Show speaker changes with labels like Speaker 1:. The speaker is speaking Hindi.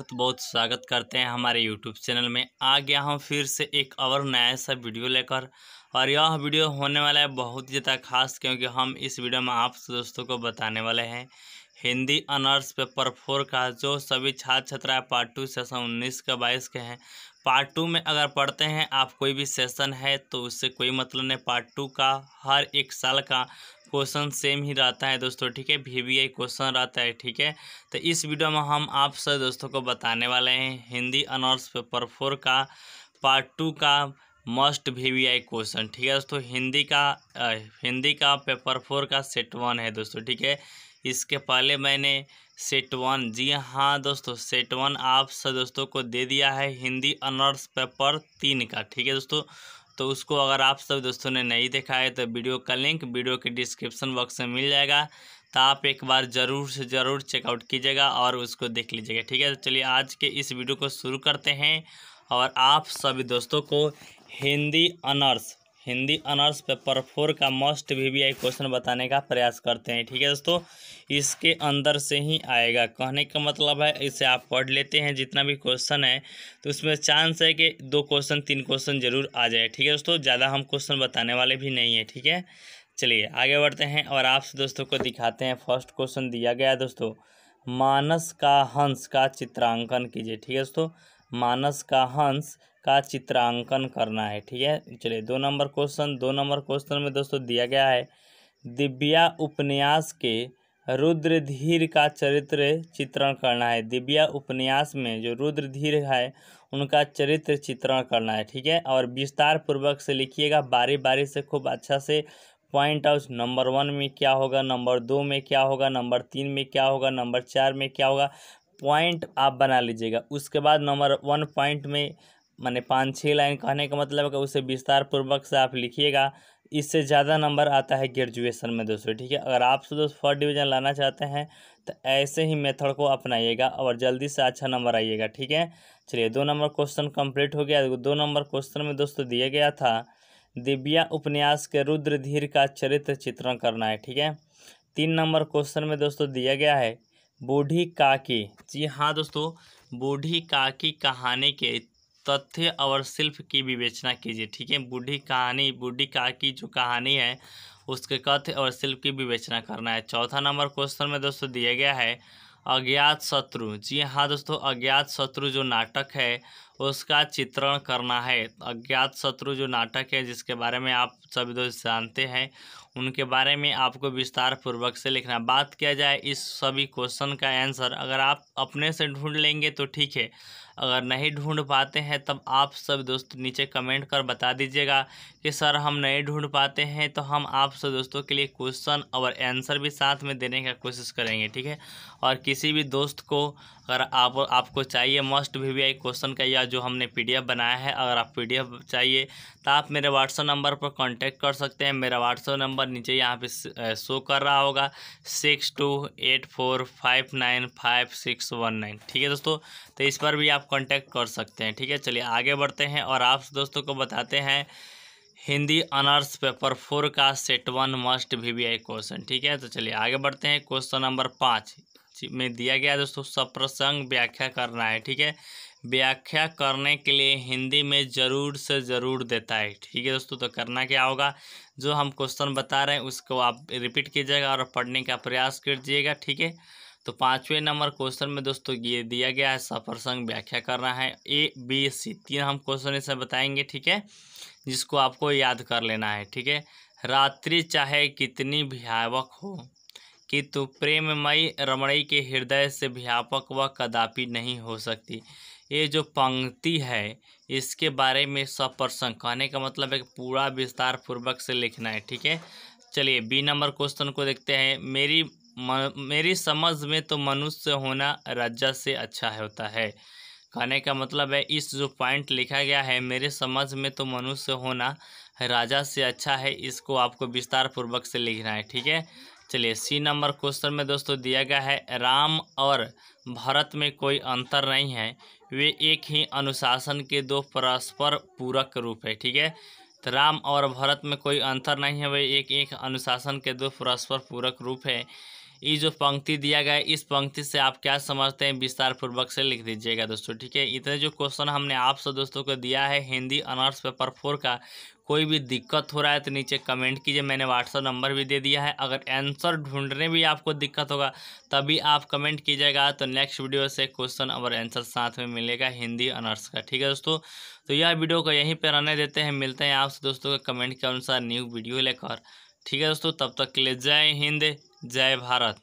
Speaker 1: बहुत बहुत स्वागत करते हैं हमारे यूट्यूब चैनल में आ गया हूँ फिर से एक और नया सा वीडियो लेकर और यह वीडियो होने वाला है बहुत ज़्यादा खास क्योंकि हम इस वीडियो में आप दोस्तों को बताने वाले हैं हिंदी अनर्स पेपर फोर का जो सभी छात्र छात्राएं पार्ट टू सेशन उन्नीस का बाईस के हैं पार्ट टू में अगर पढ़ते हैं आप कोई भी सेशन है तो उससे कोई मतलब नहीं पार्ट टू का हर एक साल का क्वेश्चन सेम ही रहता है दोस्तों ठीक है वी क्वेश्चन रहता है ठीक है तो इस वीडियो में हम आप सब दोस्तों को बताने वाले हैं हिंदी अनर्स पेपर फोर का पार्ट टू का मस्ट भी वी आई क्वेश्चन ठीक है दोस्तों हिंदी का आ, हिंदी का पेपर फोर का सेट वन है दोस्तों ठीक है इसके पहले मैंने सेट वन जी हाँ दोस्तों सेट वन आप सब दोस्तों को दे दिया है हिंदी अनर्स पेपर तीन का ठीक है दोस्तों तो उसको अगर आप सब दोस्तों ने नहीं देखा है तो वीडियो का लिंक वीडियो के डिस्क्रिप्शन बॉक्स में मिल जाएगा तो आप एक बार ज़रूर से ज़रूर चेकआउट कीजिएगा और उसको देख लीजिएगा ठीक है तो चलिए आज के इस वीडियो को शुरू करते हैं और आप सभी दोस्तों को Hindi honours Hindi honours paper four का must V V I question बताने का प्रयास करते हैं ठीक है दोस्तों इसके अंदर से ही आएगा कहने का मतलब है इसे आप पढ़ लेते हैं जितना भी क्वेश्चन है तो उसमें चांस है कि दो क्वेश्चन तीन क्वेश्चन जरूर आ जाए ठीक है दोस्तों ज़्यादा हम क्वेश्चन बताने वाले भी नहीं है ठीक है चलिए आगे बढ़ते हैं और आपसे दोस्तों को दिखाते हैं फर्स्ट क्वेश्चन दिया गया दोस्तों मानस का हंस का चित्रांकन कीजिए ठीक है दोस्तों मानस का हंस का चित्रांकन करना है ठीक है चलिए दो नंबर क्वेश्चन दो नंबर क्वेश्चन में दोस्तों दिया गया है दिव्या उपन्यास के रुद्रधीर का चरित्र चित्रण करना है दिव्या उपन्यास में जो रुद्रधीर है उनका चरित्र चित्रण करना है ठीक है और विस्तार पूर्वक से लिखिएगा बारी बारी से खूब अच्छा से पॉइंट आउट नंबर वन में क्या होगा नंबर दो में क्या होगा नंबर तीन में क्या होगा नंबर चार में क्या होगा पॉइंट आप बना लीजिएगा उसके बाद नंबर वन पॉइंट में मैंने पाँच छः लाइन कहने का मतलब है कि उसे विस्तार पूर्वक से आप लिखिएगा इससे ज़्यादा नंबर आता है ग्रेजुएशन में दोस्तों ठीक है अगर आप से दोस्त फर्स्ट डिवीज़न लाना चाहते हैं तो ऐसे ही मेथड को अपनाइएगा और जल्दी से अच्छा नंबर आइएगा ठीक है चलिए दो नंबर क्वेश्चन कंप्लीट हो गया दो नंबर क्वेश्चन में दोस्तों दिया गया था दिव्या उपन्यास के रुद्रधीर का चरित्र चित्रण करना है ठीक है तीन नंबर क्वेश्चन में दोस्तों दिया गया है बूढ़ी काकी जी हाँ दोस्तों बूढ़ी काकी कहानी के तथ्य और शिल्प की विवेचना कीजिए ठीक है बूढ़ी कहानी बूढ़ी काकी जो कहानी है उसके कथ्य और शिल्प की विवेचना करना है चौथा नंबर क्वेश्चन में दोस्तों दिया गया है अज्ञात शत्रु जी हाँ दोस्तों अज्ञात शत्रु जो नाटक है उसका चित्रण करना है अज्ञात शत्रु जो नाटक है जिसके बारे में आप सभी दोस्त जानते हैं उनके बारे में आपको विस्तार पूर्वक से लिखना बात किया जाए इस सभी क्वेश्चन का आंसर अगर आप अपने से ढूंढ लेंगे तो ठीक है अगर नहीं ढूंढ पाते हैं तब आप सब दोस्त नीचे कमेंट कर बता दीजिएगा कि सर हम नहीं ढूंढ पाते हैं तो हम आप सब दोस्तों के लिए क्वेश्चन और आंसर भी साथ में देने का कोशिश करेंगे ठीक है और किसी भी दोस्त को अगर आप आपको चाहिए मस्ट वी क्वेश्चन का या जो हमने पीडीएफ बनाया है अगर आप पीडीएफ चाहिए तो आप मेरे व्हाट्सअप नंबर पर कांटेक्ट कर सकते हैं मेरा व्हाट्सअप नंबर नीचे यहाँ पे शो कर रहा होगा six two eight four five nine five six one nine ठीक है दोस्तों तो इस पर भी आप कांटेक्ट कर सकते हैं ठीक है चलिए आगे बढ़ते हैं और आप दोस्तों को बताते हैं हिंदी अनर्स पेपर फोर का set one must V V I question ठीक है तो चलिए आगे बढ़ते हैं क्वेश्चन नंबर पाँच में दिया गया दोस्तों सप्रसंग व्याख्या करना है ठीक है व्याख्या करने के लिए हिंदी में ज़रूर से ज़रूर देता है ठीक है दोस्तों तो करना क्या होगा जो हम क्वेश्चन बता रहे हैं उसको आप रिपीट कीजिएगा और पढ़ने का प्रयास कीजिएगा ठीक है तो पाँचवें नंबर क्वेश्चन में दोस्तों ये दिया गया है सप्रसंग व्याख्या करना है ए बी सी तीन हम क्वेश्चन इसे बताएंगे ठीक है जिसको आपको याद कर लेना है ठीक है रात्रि चाहे कितनी भयावक हो किंतु प्रेममयी रमणई के हृदय से व्यापक व कदापि नहीं हो सकती ये जो पंक्ति है इसके बारे में सब प्रसंग कहने का मतलब है कि पूरा विस्तार पूर्वक से लिखना है ठीक है चलिए बी नंबर क्वेश्चन को देखते हैं मेरी म, मेरी समझ में तो मनुष्य होना रज्जा से अच्छा होता है कहने का मतलब है इस जो पॉइंट लिखा गया है मेरे समझ में तो मनुष्य होना राजा से अच्छा है इसको आपको विस्तार पूर्वक से लिखना है ठीक है चलिए सी नंबर क्वेश्चन में दोस्तों दिया गया है राम और भरत में कोई अंतर नहीं है वे एक ही अनुशासन के दो परस्पर पूरक रूप है ठीक है तो राम और भरत में कोई अंतर नहीं है वे एक एक अनुशासन के दो परस्पर पूरक रूप है ये जो पंक्ति दिया गया है इस पंक्ति से आप क्या समझते हैं विस्तार पूर्वक से लिख दीजिएगा दोस्तों ठीक है इतने जो क्वेश्चन हमने आपसे दोस्तों को दिया है हिंदी अनर्स पेपर फोर का कोई भी दिक्कत हो रहा है तो नीचे कमेंट कीजिए मैंने व्हाट्सअप नंबर भी दे दिया है अगर आंसर ढूंढने भी आपको दिक्कत होगा तभी आप कमेंट कीजिएगा तो नेक्स्ट वीडियो से क्वेश्चन और आंसर साथ में मिलेगा हिंदी अनर्स का ठीक है दोस्तों तो यह वीडियो को यहीं पर रहने देते हैं मिलते हैं आपसे दोस्तों के कमेंट के अनुसार न्यू वीडियो लेकर ठीक है दोस्तों तब तक के लिए जय हिंद जय भारत